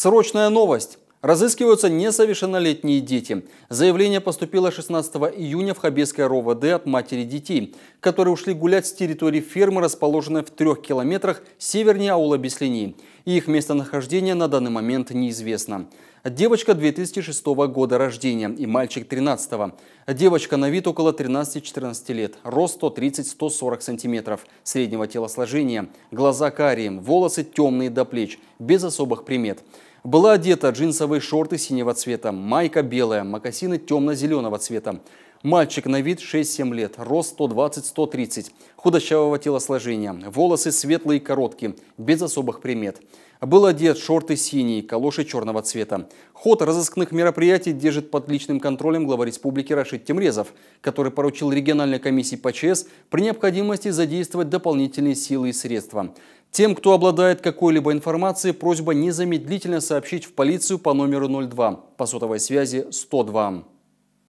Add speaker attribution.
Speaker 1: Срочная новость. Разыскиваются несовершеннолетние дети. Заявление поступило 16 июня в Хабесской РОВД от матери детей, которые ушли гулять с территории фермы, расположенной в трех километрах севернее аула Беслини. их местонахождение на данный момент неизвестно. Девочка 2006 года рождения и мальчик 13 -го. Девочка на вид около 13-14 лет, рост 130-140 сантиметров, среднего телосложения, глаза карием, волосы темные до плеч, без особых примет. Была одета джинсовые шорты синего цвета, майка белая, мокасины темно-зеленого цвета. Мальчик на вид 6-7 лет, рост 120-130, худощавого телосложения, волосы светлые и короткие, без особых примет. Был одет шорты синие, калоши черного цвета. Ход разыскных мероприятий держит под личным контролем глава республики Рашид Темрезов, который поручил региональной комиссии по ЧС при необходимости задействовать дополнительные силы и средства. Тем, кто обладает какой-либо информацией, просьба незамедлительно сообщить в полицию по номеру 02 по сотовой связи 102.